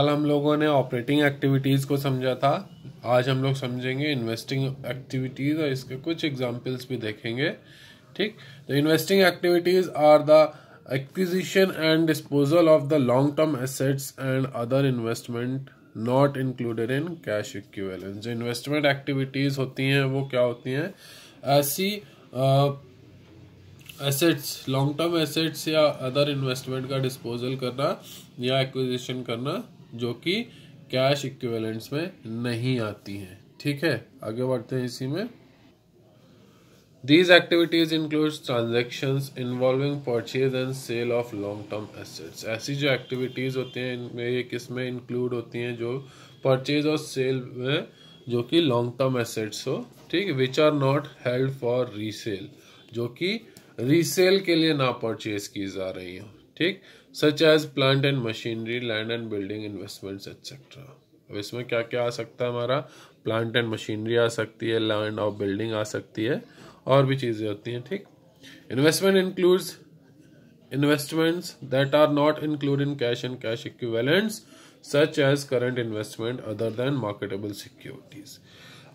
कल हम लोगों ने ऑपरेटिंग एक्टिविटीज़ को समझा था आज हम लोग समझेंगे इन्वेस्टिंग एक्टिविटीज़ और इसके कुछ एग्जांपल्स भी देखेंगे ठीक the investing activities are the acquisition and disposal of the long term assets and other investment not included in cash equivalents जो इन्वेस्टमेंट एक्टिविटीज़ होती हैं वो क्या होती हैं ऐसी एसेट्स लॉन्ग टर्म एसेट्स या अदर इन्वेस्टमेंट का डिस्पोजल करना या एक्विजिशन करना जो कि कैश इक्विवेलेंट्स में नहीं आती हैं ठीक है आगे बढ़ते हैं इसी में these activities include transaction involving purchase and sale of long term assets ऐसी जो एक्टिविटीज होती हैं इनमें ये किसमें इंक्लूड होती हैं जो परचेज और सेल में जो कि लॉन्ग टर्म एसेट्स हो ठीक which are not held for resale जो कि रीसेल के लिए ना परचेज की जा रही हो ठीक such as plant and machinery land and building investments etcetera अब इसमें क्या क्या आ सकता है हमारा प्लांट एंड मशीनरी आ सकती है लैंड और बिल्डिंग आ सकती है और भी चीज़ें होती हैं ठीक investment includes investments that are not include in cash and cash equivalents such as current investment other than marketable securities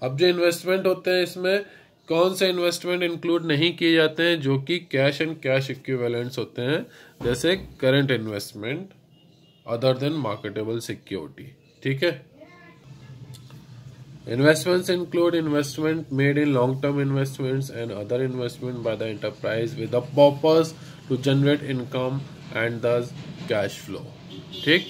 अब जो इन्वेस्टमेंट होते हैं इसमें कौन से इन्वेस्टमेंट इंक्लूड नहीं किए जाते हैं जो कि कैश एंड कैश इक्विवेलेंट्स होते हैं जैसे current investment other than marketable security ठीक है investments include investment made in long term investment and other investment by the enterprise with a purpose to generate income and the cash flow ठीक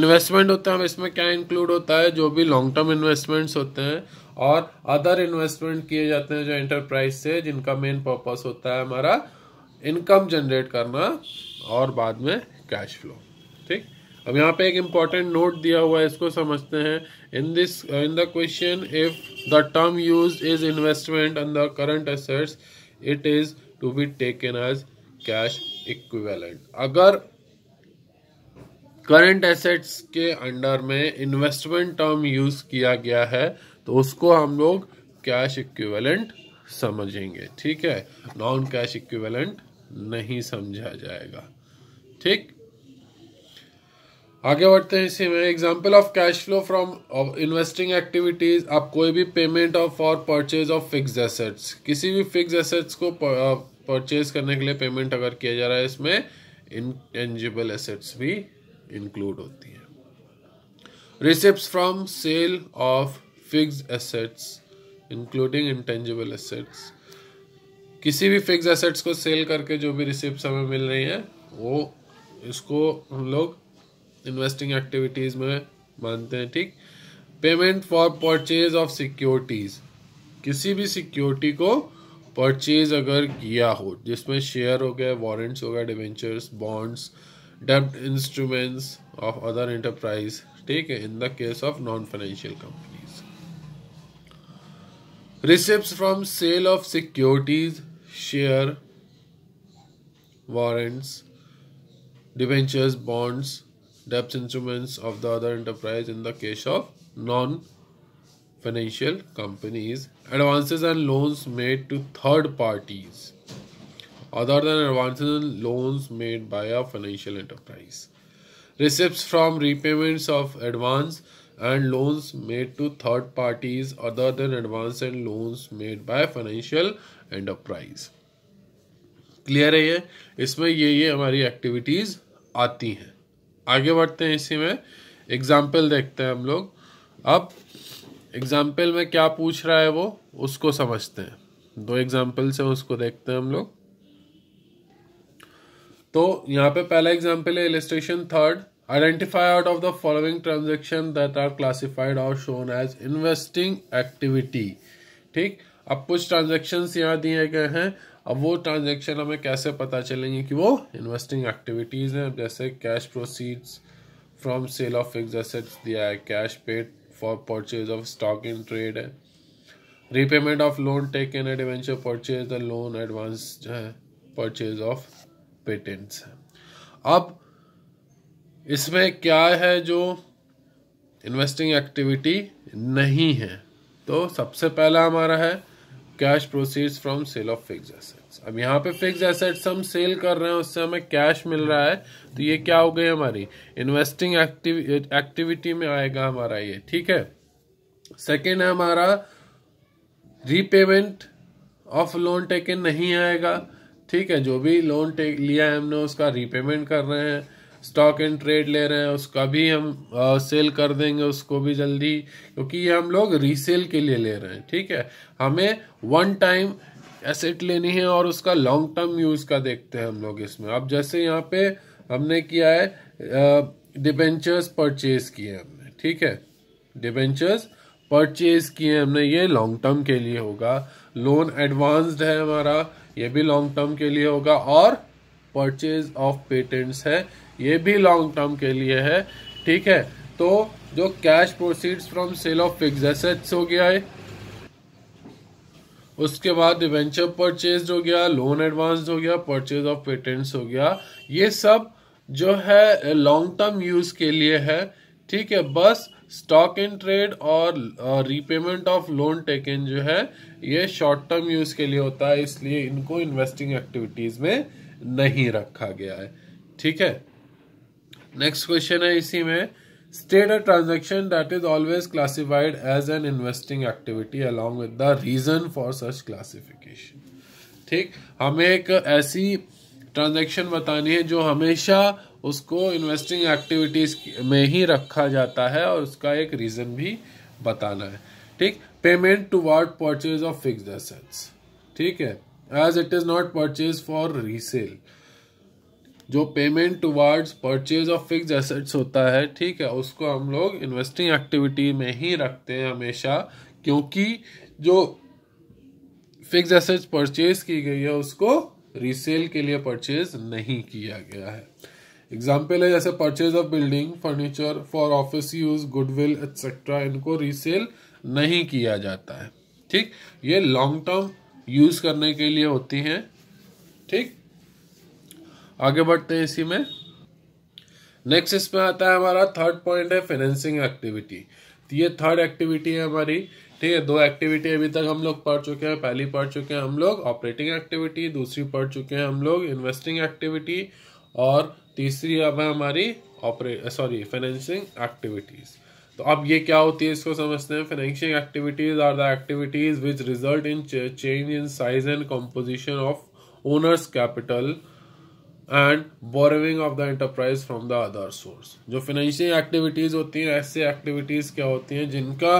investment होता है इसमें क्या include होता है जो भी लॉन्ग टर्म इन्वेस्टमेंट्स होते हैं और अदर इन्वेस्टमेंट किए जाते हैं जो एंटरप्राइज से जिनका मेन पर्पस होता है हमारा इनकम जनरेट करना और बाद में कैश फ्लो ठीक अब यहाँ पे एक इम्पॉर्टेंट नोट दिया हुआ है इसको समझते हैं in this in the question if the term use is investment in the current assets it is to be taken as cash equivalent अगर करंट एसेट्स के अंडर में इन्वेस्टमेंट टर्म यूज किया गया है तो उसको हम लोग कैश इक्विवेलेंट समझेंगे ठीक है नॉन कैश इक्विवेलेंट नहीं समझा जाएगा ठीक आगे बढ़ते हैं इसी में example of cash flow from investing activities आप कोई भी payment of for purchase of fix assets किसी भी फिक्स एसेट्स को परचेज करने के लिए पेमेंट अगर किया जा रहा है इसमें इनटेंजिबल एसेट्स भी इंक्लूड होती है receipt from sale of fix assets including intangible assets किसी भी फिक्स एसेट्स को सेल करके जो भी रिसिप्ट हमें मिल रही है वो इसको हम लोग इन्वेस्टिंग एक्टिविटीज़ में मानते हैं ठीक payment for purchase of securities किसी भी सिक्योरिटी को परचेज अगर किया हो जिसमें शेयर हो गया वारंट्स हो गया डिवेंचर्स बॉन्ड्स डेप्ट इंस्ट्रूमेंट्स ऑफ अदर इंटरप्राइज ठीक है in the case of non financial company Receipts from sale of securities, share, warrants, debentures, bonds, debt instruments of the other enterprise in the case of non financial companies, advances and loans made to third parties, other than advances and loans made by a financial enterprise, receipts from repayments of advance and loans made to third parties other than advance and loans made by financial enterprise clear है ये इसमें ये ये हमारी activities आती हैं आगे बढ़ते हैं इसी में एग्जाम्पल देखते हैं हम लोग अब एग्जाम्पल में क्या पूछ रहा है वो उसको समझते हैं दो एग्जाम्पल से उसको देखते हैं हम लोग तो यहाँ पे पहला एग्जाम्पल है illustration third identify out of the following transaction that are classified or shown as investing activity. ठीक अब कुछ ट्रांजेक्शन यहाँ दिए गए हैं अब वो ट्रांजेक्शन हमें कैसे पता चलेंगे कि वो इन्वेस्टिंग एक्टिविटीज़ हैं जैसे cash proceed from sale of fix asset दिया है cash paid for purchase of stock in trade है repayment of loan taken adventure purchase the loan advance जो है परचेज ऑफ पेटेंट्स है अब इसमें क्या है जो इन्वेस्टिंग एक्टिविटी नहीं है तो सबसे पहला हमारा है cash proceeds from sale of fix assets अब यहाँ पे फिक्स एसेट्स हम सेल कर रहे हैं उससे हमें कैश मिल रहा है तो ये क्या हो गई हमारी इन्वेस्टिंग एक्टिविटी में आएगा हमारा ये ठीक है सेकेंड है हमारा रीपेमेंट ऑफ लोन टेकन नहीं आएगा ठीक है जो भी लोन टेक लिया है हमने उसका रीपेमेंट कर रहे हैं स्टॉक एंड ट्रेड ले रहे हैं उसका भी हम आ, सेल कर देंगे उसको भी जल्दी क्योंकि ये हम लोग रीसेल के लिए ले रहे हैं ठीक है हमें वन टाइम एसेट लेनी है और उसका लॉन्ग टर्म यूज का देखते हैं हम लोग इसमें अब जैसे यहाँ पे हमने किया है डिबेंचर्स परचेज किए हमने ठीक है डिबेंचर्स परचेज किए हमने ये लॉन्ग टर्म के लिए होगा लोन एडवांस्ड है हमारा ये भी लॉन्ग टर्म के लिए होगा और परचेज ऑफ पेटेंट्स है ये भी लॉन्ग टर्म के लिए है ठीक है तो जो cash proceeds from sale of fix assets हो गया है उसके बाद डिवेंचर परचेज हो गया लोन एडवांस हो गया परचेज ऑफ पेटेंट्स हो गया ये सब जो है लॉन्ग टर्म यूज के लिए है ठीक है बस स्टॉक इन ट्रेड और रीपेमेंट ऑफ लोन टेकन जो है ये शॉर्ट टर्म यूज के लिए होता है इसलिए इनको इन्वेस्टिंग एक्टिविटीज में नहीं रखा गया है ठीक है नेक्स्ट क्वेश्चन है इसी में state a transaction that is always classified as an investing activity along with the reason for such classification ठीक हमें एक ऐसी ट्रांजेक्शन बतानी है जो हमेशा उसको इन्वेस्टिंग एक्टिविटीज में ही रखा जाता है और उसका एक रीजन भी बताना है ठीक payment toward purchase of fix assets ठीक है as it is not purchase for resale जो payment towards purchase of fix assets होता है ठीक है उसको हम लोग इन्वेस्टिंग एक्टिविटी में ही रखते हैं हमेशा क्योंकि जो फिक्स एसेट्स परचेज की गई है उसको रीसेल के लिए परचेज नहीं किया गया है एग्जाम्पल है जैसे purchase of building furniture for office use goodwill etcetera इनको रीसेल नहीं किया जाता है ठीक ये लॉन्ग टर्म यूज करने के लिए होती हैं ठीक आगे बढ़ते हैं इसी में नेक्स्ट इसमें आता है हमारा थर्ड पॉइंट है फाइनेंसिंग एक्टिविटी तो ये थर्ड एक्टिविटी है हमारी ठीक है दो एक्टिविटी अभी तक हम लोग पढ़ चुके हैं पहली पढ़ चुके हैं हम लोग ऑपरेटिंग एक्टिविटी दूसरी पढ़ चुके हैं हम लोग इन्वेस्टिंग एक्टिविटी और तीसरी अब है हमारी ऑपरे सॉरी फाइनेंसिंग एक्टिविटीज़ तो अब ये क्या होती है इसको समझते हैं financial activities are the activities which result in change in size and composition of owners capital and borrowing of the enterprise from the other source जो फाइनेंशियल एक्टिविटीज होती हैं ऐसे एक्टिविटीज क्या होती हैं जिनका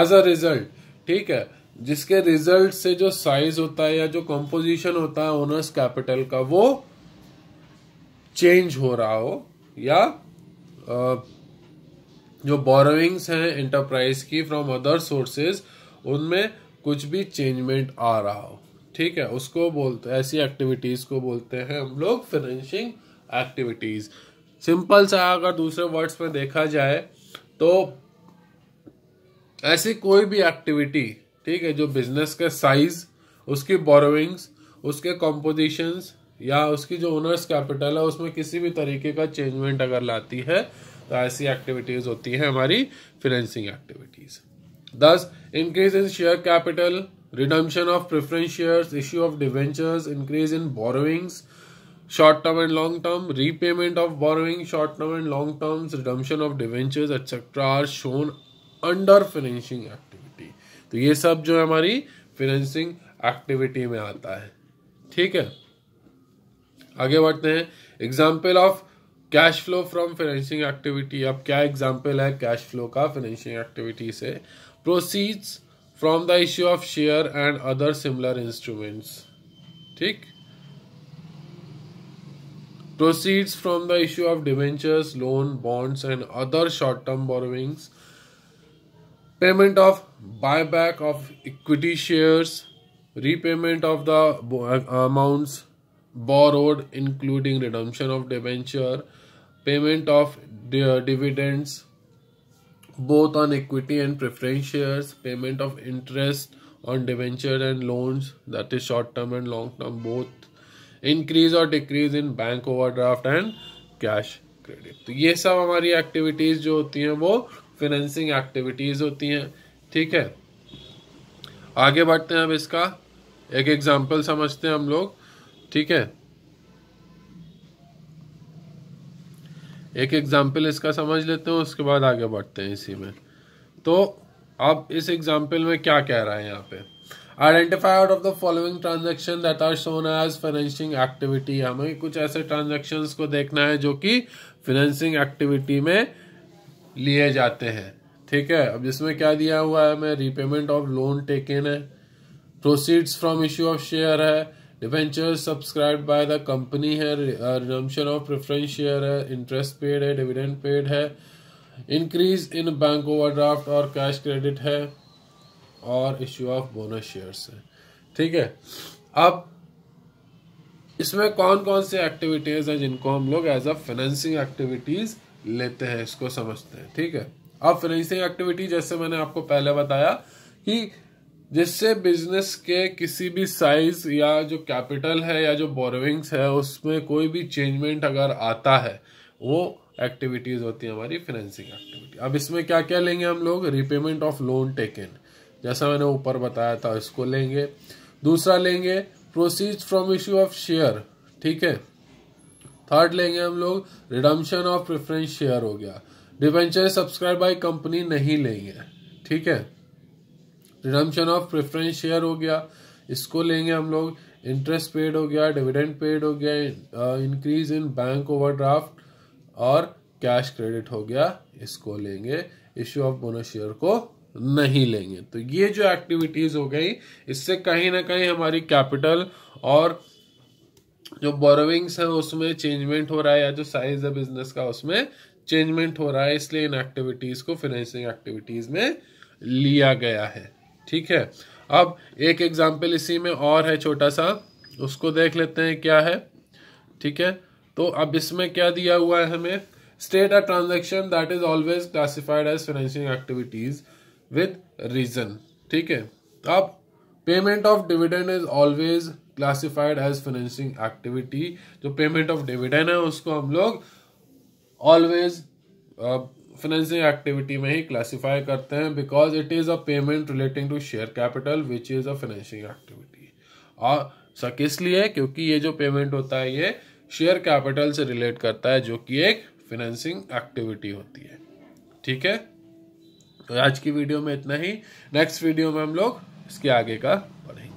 एज अ रिजल्ट ठीक है जिसके रिजल्ट से जो साइज होता है या जो कंपोजिशन होता है ओनर्स कैपिटल का वो चेंज हो रहा हो या uh, जो बोरविंग्स हैं इंटरप्राइज की फ्रॉम अदर सोर्सेज उनमें कुछ भी चेंजमेंट आ रहा हो ठीक है उसको बोलते ऐसी एक्टिविटीज़ को बोलते हैं हम लोग फिनिशिंग एक्टिविटीज़ सिंपल सा अगर दूसरे वर्ड्स में देखा जाए तो ऐसी कोई भी एक्टिविटी ठीक है जो बिजनेस के साइज उसकी बोरोइंग्स उसके कॉम्पोजिशंस या उसकी जो ओनर्स कैपिटल है उसमें किसी भी तरीके का चेंजमेंट अगर लाती है तो ऐसी एक्टिविटीज़ होती है हमारी फिनेंसिंग एक्टिविटीज़ दस increase in share capital redemption of preference shares, issue of debentures, increase in borrowings, short term and long term, repayment of borrowing, short term and long terms, redemption of debentures, etc. are shown under financing activity तो ये सब जो है हमारी financing activity में आता है ठीक है आगे बढ़ते हैं example of cash flow from financing activity अब क्या एग्जाम्पल है कैश फ्लो का फाइनेंशियल एक्टिविटी से proceeds from the issue of shear and other similar instruments. Tick. Proceeds from the issue of debentures, loan, bonds, and other short term borrowings. Payment of buyback of equity shares, repayment of the uh, amounts borrowed, including redemption of debenture, payment of dividends, both on equity and preference shares, payment of interest on debenture and loans, that is short term and long term both, increase or decrease in bank overdraft and cash credit. तो ये सब हमारी activities जो होती हैं वो financing activities होती हैं ठीक है आगे बढ़ते हैं अब इसका एक example समझते हैं हम लोग ठीक है एक एग्ज़ाम्पल इसका समझ लेते हैं उसके बाद आगे बढ़ते हैं इसी में तो अब इस एग्जाम्पल में क्या कह रहा है यहाँ पे identify out of the following transaction that are shown as financing activity हमें कुछ ऐसे ट्रांजेक्शन को देखना है जो कि फाइनेंसिंग एक्टिविटी में लिए जाते हैं ठीक है अब जिसमें क्या दिया हुआ है मैं रीपेमेंट ऑफ लोन टेकन है proceeds from issue of share है debentures subscribe by the company है रिडम्शन ऑफ प्रेफरेंस शेयर है इंटरेस्ट पेड है डिविडेंड पेड है इंक्रीज इन बैंक ओवरड्राफ्ट और कैश क्रेडिट है और इश्यू ऑफ बोनस शेयर्स है ठीक है अब इसमें कौन कौन से एक्टिविटीज है जिनको हम लोग एज अ फाइनेंसिंग एक्टिविटीज लेते हैं इसको समझते हैं ठीक है अब फाइनेंसिंग एक्टिविटी जैसे मैंने आपको पहले बताया कि जिससे बिजनेस के किसी भी साइज या जो कैपिटल है या जो बोरोविंग्स है उसमें कोई भी चेंजमेंट अगर आता है वो एक्टिविटीज़ होती है हमारी फाइनेंसिंग एक्टिविटी अब इसमें क्या क्या लेंगे हम लोग रिपेमेंट ऑफ लोन टेकन जैसा मैंने ऊपर बताया था इसको लेंगे दूसरा लेंगे proceeds from issue of share ठीक है थर्ड लेंगे हम लोग रिडम्शन ऑफ प्रेफरेंस शेयर हो गया डिवेंचर सब्सक्राइब बाई कंपनी नहीं लेंगे ठीक है रिडम्शन ऑफ प्रेफरेंस शेयर हो गया इसको लेंगे हम लोग इंटरेस्ट पेड हो गया डिविडेंड पेड हो गया इंक्रीज इन बैंक ओवरड्राफ्ट और कैश क्रेडिट हो गया इसको लेंगे इश्यू ऑफ बोनस शेयर को नहीं लेंगे तो ये जो एक्टिविटीज हो गई इससे कहीं ना कहीं हमारी कैपिटल और जो बोरोविंग्स है उसमें चेंजमेंट हो रहा है या जो साइज है बिजनेस का उसमें चेंजमेंट हो रहा है इसलिए इन एक्टिविटीज को फिनेंसिंग एक्टिविटीज में लिया गया है ठीक है अब एक एग्जाम्पल इसी में और है छोटा सा उसको देख लेते हैं क्या है ठीक है तो अब इसमें क्या दिया हुआ है हमें state a transaction that is always classified as financial activities with reason ठीक है अब payment of dividend is always classified as financial activity जो पेमेंट ऑफ डिविडेंड है उसको हम लोग ऑलवेज फाइनेंसिंग एक्टिविटी में ही क्लासीफाई करते हैं because it is a payment relating to share capital which is a financing activity और सक इसलिए क्योंकि ये जो पेमेंट होता है ये शेयर कैपिटल से रिलेट करता है जो कि एक फाइनेंसिंग एक्टिविटी होती है ठीक है तो आज की वीडियो में इतना ही नेक्स्ट वीडियो में हम लोग इसके आगे का पढ़ेंगे